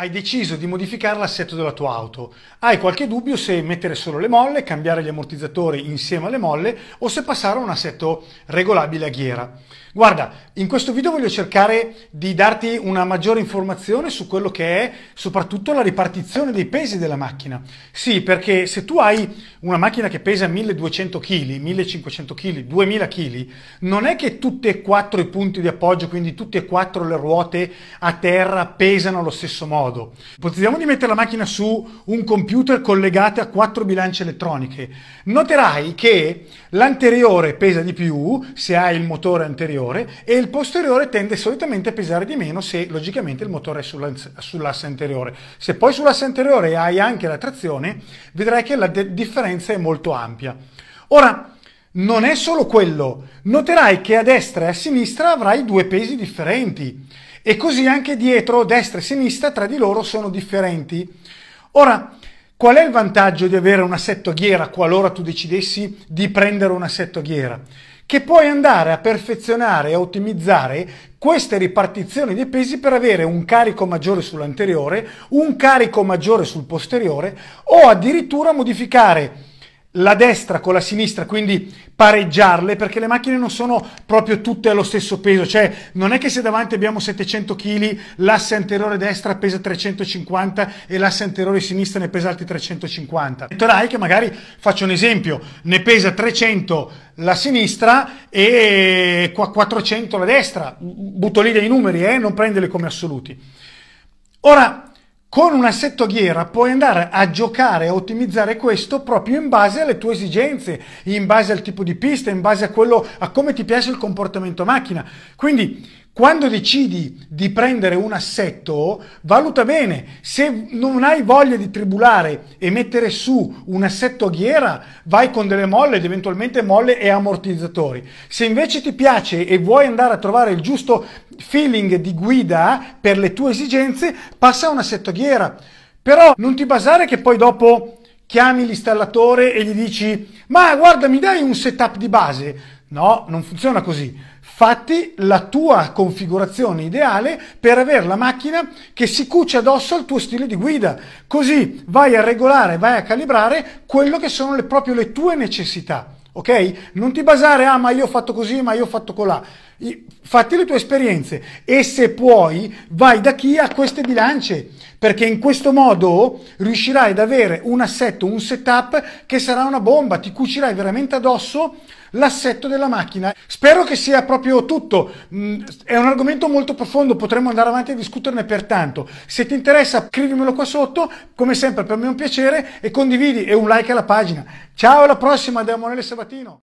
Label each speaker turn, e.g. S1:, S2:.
S1: hai deciso di modificare l'assetto della tua auto. Hai qualche dubbio se mettere solo le molle, cambiare gli ammortizzatori insieme alle molle o se passare a un assetto regolabile a ghiera. Guarda, in questo video voglio cercare di darti una maggiore informazione su quello che è soprattutto la ripartizione dei pesi della macchina. Sì, perché se tu hai una macchina che pesa 1200 kg, 1500 kg, 2000 kg, non è che tutti e quattro i punti di appoggio, quindi tutte e quattro le ruote a terra pesano allo stesso modo modo. Ipotizziamo di mettere la macchina su un computer collegato a quattro bilance elettroniche. Noterai che l'anteriore pesa di più se hai il motore anteriore e il posteriore tende solitamente a pesare di meno se logicamente il motore è sull'asse anteriore. Se poi sull'asse anteriore hai anche la trazione, vedrai che la differenza è molto ampia. Ora, non è solo quello, noterai che a destra e a sinistra avrai due pesi differenti e così anche dietro, destra e sinistra, tra di loro sono differenti. Ora, qual è il vantaggio di avere un assetto ghiera qualora tu decidessi di prendere un assetto ghiera? Che puoi andare a perfezionare e ottimizzare queste ripartizioni dei pesi per avere un carico maggiore sull'anteriore, un carico maggiore sul posteriore o addirittura modificare la destra con la sinistra, quindi pareggiarle, perché le macchine non sono proprio tutte allo stesso peso, cioè non è che se davanti abbiamo 700 kg, l'asse anteriore destra pesa 350 e l'asse anteriore sinistra ne pesa altri 350. Noterai che magari, faccio un esempio, ne pesa 300 la sinistra e 400 la destra, butto lì dei numeri, eh? non prendeli come assoluti. Ora, con un assetto ghiera puoi andare a giocare e ottimizzare questo proprio in base alle tue esigenze, in base al tipo di pista, in base a, quello, a come ti piace il comportamento macchina. Quindi quando decidi di prendere un assetto, valuta bene. Se non hai voglia di tribulare e mettere su un assetto a ghiera, vai con delle molle ed eventualmente molle e ammortizzatori. Se invece ti piace e vuoi andare a trovare il giusto feeling di guida per le tue esigenze, passa a un assetto a ghiera. Però non ti basare che poi dopo chiami l'installatore e gli dici ma guarda mi dai un setup di base No, non funziona così. Fatti la tua configurazione ideale per avere la macchina che si cuce addosso al tuo stile di guida. Così vai a regolare, vai a calibrare quello che sono le, proprio le tue necessità. Ok? Non ti basare, ah, ma io ho fatto così, ma io ho fatto colà. Fatti le tue esperienze e se puoi, vai da chi ha queste bilance perché in questo modo riuscirai ad avere un assetto, un setup che sarà una bomba, ti cucirai veramente addosso l'assetto della macchina. Spero che sia proprio tutto, mm, è un argomento molto profondo, potremmo andare avanti a discuterne pertanto. Se ti interessa scrivimelo qua sotto, come sempre per me è un piacere e condividi e un like alla pagina. Ciao alla prossima da Emanuele Sabatino.